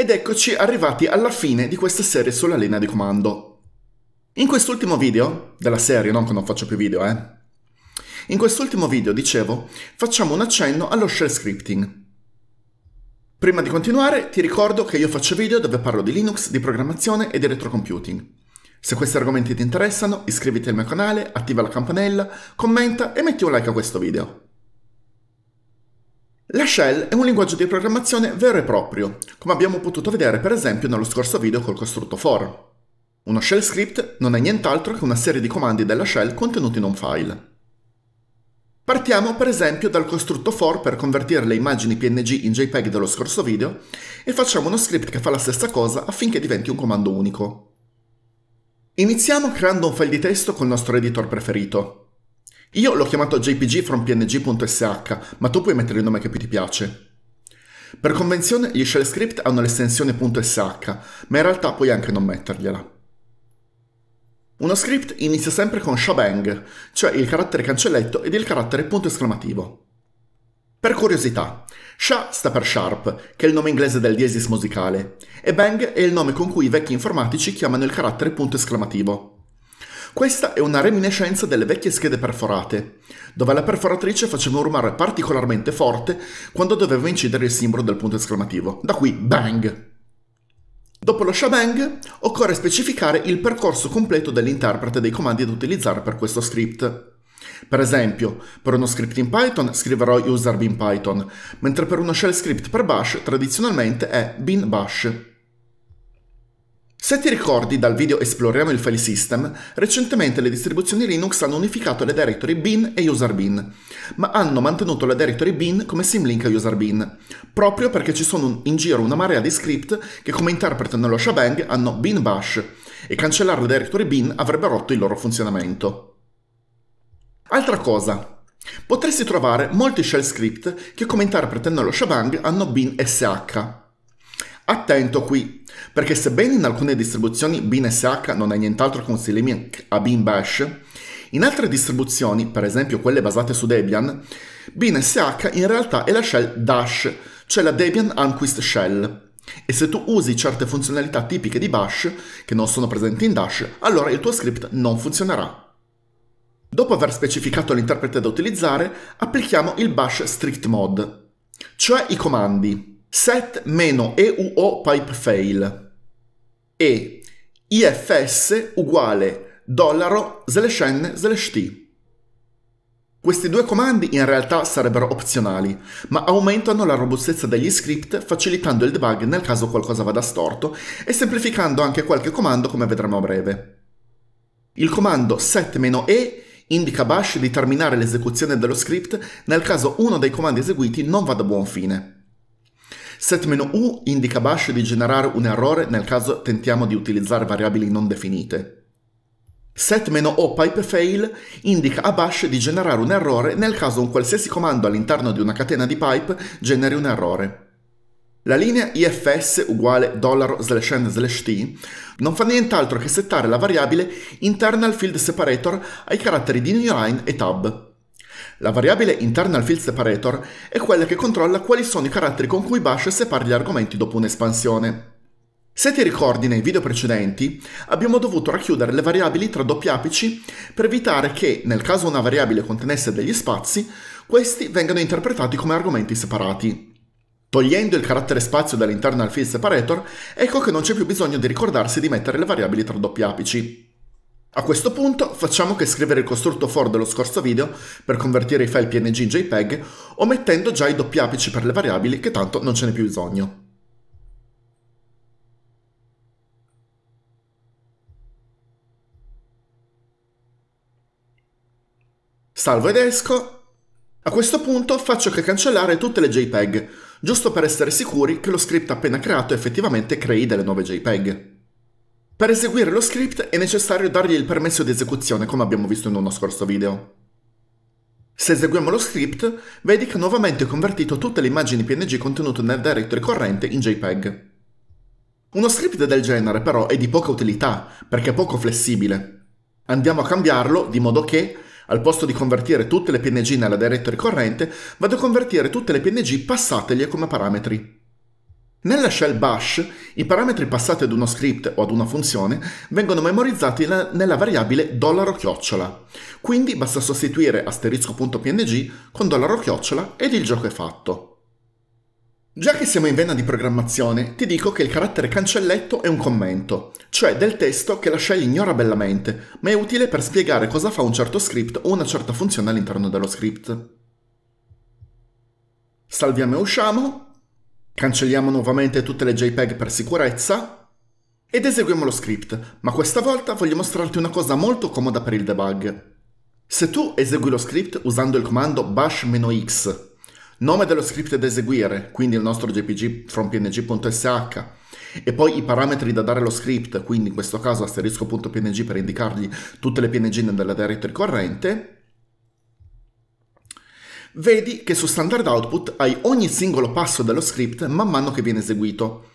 Ed eccoci arrivati alla fine di questa serie sulla linea di comando. In quest'ultimo video, della serie, non che non faccio più video, eh. In quest'ultimo video, dicevo, facciamo un accenno allo shell scripting. Prima di continuare, ti ricordo che io faccio video dove parlo di Linux, di programmazione e di retrocomputing. Se questi argomenti ti interessano, iscriviti al mio canale, attiva la campanella, commenta e metti un like a questo video. La shell è un linguaggio di programmazione vero e proprio, come abbiamo potuto vedere per esempio nello scorso video col costrutto for. Uno shell script non è nient'altro che una serie di comandi della shell contenuti in un file. Partiamo per esempio dal costrutto for per convertire le immagini PNG in JPEG dello scorso video e facciamo uno script che fa la stessa cosa affinché diventi un comando unico. Iniziamo creando un file di testo col nostro editor preferito. Io l'ho chiamato JPG from png.sh, ma tu puoi mettere il nome che più ti piace. Per convenzione gli shell script hanno l'estensione .sh, ma in realtà puoi anche non mettergliela. Uno script inizia sempre con shabang, cioè il carattere cancelletto ed il carattere punto esclamativo. Per curiosità, sha sta per sharp, che è il nome inglese del diesis musicale, e bang è il nome con cui i vecchi informatici chiamano il carattere punto esclamativo. Questa è una reminiscenza delle vecchie schede perforate, dove la perforatrice faceva un rumore particolarmente forte quando doveva incidere il simbolo del punto esclamativo. Da qui bang! Dopo lo shabang, occorre specificare il percorso completo dell'interprete dei comandi da utilizzare per questo script. Per esempio, per uno script in Python scriverò user bin python, mentre per uno shell script per bash tradizionalmente è bin bash. Se ti ricordi dal video Esploriamo il file system, recentemente le distribuzioni Linux hanno unificato le directory bin e user bin, ma hanno mantenuto le directory bin come simlink a user bin, proprio perché ci sono in giro una marea di script che come interpretano lo shebang hanno bin bash, e cancellare le directory bin avrebbe rotto il loro funzionamento. Altra cosa, potresti trovare molti shell script che come interpretano lo shebang hanno bin sh, Attento qui, perché sebbene in alcune distribuzioni BinSH non è nient'altro che un sliming a bin bash, in altre distribuzioni, per esempio quelle basate su Debian, BinSH in realtà è la shell Dash, cioè la Debian Anquist Shell. E se tu usi certe funzionalità tipiche di Bash, che non sono presenti in Dash, allora il tuo script non funzionerà. Dopo aver specificato l'interprete da utilizzare, applichiamo il Bash strict Mode, cioè i comandi set-euo pipe fail e ifs uguale dollaro slash n slash t. Questi due comandi in realtà sarebbero opzionali, ma aumentano la robustezza degli script facilitando il debug nel caso qualcosa vada storto e semplificando anche qualche comando come vedremo a breve. Il comando set-e indica Bash di terminare l'esecuzione dello script nel caso uno dei comandi eseguiti non vada a buon fine. Set-U indica a Bash di generare un errore nel caso tentiamo di utilizzare variabili non definite. Set-O pipeFail indica a Bash di generare un errore nel caso un qualsiasi comando all'interno di una catena di pipe generi un errore. La linea ifs uguale $/n/t non fa nient'altro che settare la variabile internal field separator ai caratteri di newline e tab. La variabile internal field separator è quella che controlla quali sono i caratteri con cui Bash separa gli argomenti dopo un'espansione. Se ti ricordi nei video precedenti, abbiamo dovuto racchiudere le variabili tra doppi apici per evitare che, nel caso una variabile contenesse degli spazi, questi vengano interpretati come argomenti separati. Togliendo il carattere spazio dall'internal field separator, ecco che non c'è più bisogno di ricordarsi di mettere le variabili tra doppi apici. A questo punto facciamo che scrivere il costrutto for dello scorso video per convertire i file PNG in JPEG, omettendo già i doppi apici per le variabili che tanto non ce n'è più bisogno. Salvo ed esco. A questo punto faccio che cancellare tutte le JPEG, giusto per essere sicuri che lo script appena creato effettivamente crei delle nuove JPEG. Per eseguire lo script è necessario dargli il permesso di esecuzione come abbiamo visto in uno scorso video. Se eseguiamo lo script, vedi che ha nuovamente convertito tutte le immagini PNG contenute nel directory corrente in JPEG. Uno script del genere però è di poca utilità, perché è poco flessibile. Andiamo a cambiarlo di modo che, al posto di convertire tutte le PNG nella directory corrente, vado a convertire tutte le PNG passategli come parametri. Nella shell bash i parametri passati ad uno script o ad una funzione vengono memorizzati nella variabile dollaro chiocciola, quindi basta sostituire asterisco.png con dollaro chiocciola ed il gioco è fatto. Già che siamo in vena di programmazione, ti dico che il carattere cancelletto è un commento, cioè del testo che la shell ignora bellamente, ma è utile per spiegare cosa fa un certo script o una certa funzione all'interno dello script. Salviamo e usciamo, Cancelliamo nuovamente tutte le JPEG per sicurezza ed eseguiamo lo script, ma questa volta voglio mostrarti una cosa molto comoda per il debug. Se tu esegui lo script usando il comando bash-x, nome dello script da eseguire, quindi il nostro jpg from png.sh, e poi i parametri da dare allo script, quindi in questo caso asterisco.png per indicargli tutte le png nella directory corrente, Vedi che su standard output hai ogni singolo passo dello script man mano che viene eseguito.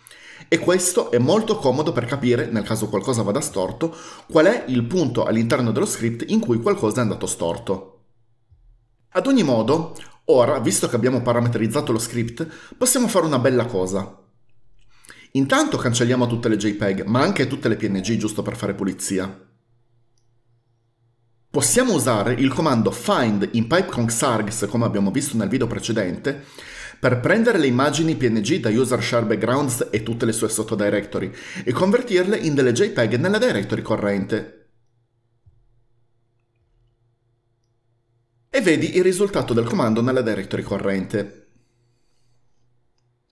E questo è molto comodo per capire, nel caso qualcosa vada storto, qual è il punto all'interno dello script in cui qualcosa è andato storto. Ad ogni modo, ora, visto che abbiamo parametrizzato lo script, possiamo fare una bella cosa. Intanto cancelliamo tutte le JPEG, ma anche tutte le PNG giusto per fare pulizia possiamo usare il comando find in sargs, come abbiamo visto nel video precedente, per prendere le immagini PNG da user share backgrounds e tutte le sue sottodirectory e convertirle in delle JPEG nella directory corrente. E vedi il risultato del comando nella directory corrente.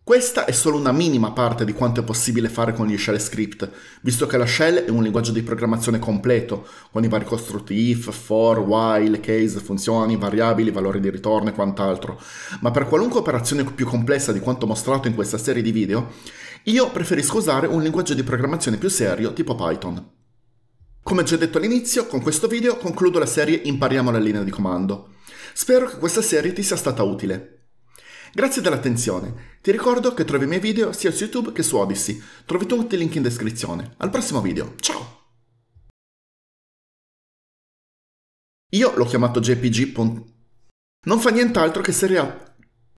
Questa è solo una minima parte di quanto è possibile fare con gli shell script, visto che la shell è un linguaggio di programmazione completo, con i vari costrutti if, for, while, case, funzioni, variabili, valori di ritorno e quant'altro. Ma per qualunque operazione più complessa di quanto mostrato in questa serie di video, io preferisco usare un linguaggio di programmazione più serio tipo Python. Come già detto all'inizio, con questo video concludo la serie Impariamo la linea di comando. Spero che questa serie ti sia stata utile. Grazie dell'attenzione. Ti ricordo che trovi i miei video sia su YouTube che su Odyssey. Trovi tutti i link in descrizione. Al prossimo video. Ciao! Io l'ho chiamato JPG. Non fa nient'altro che serie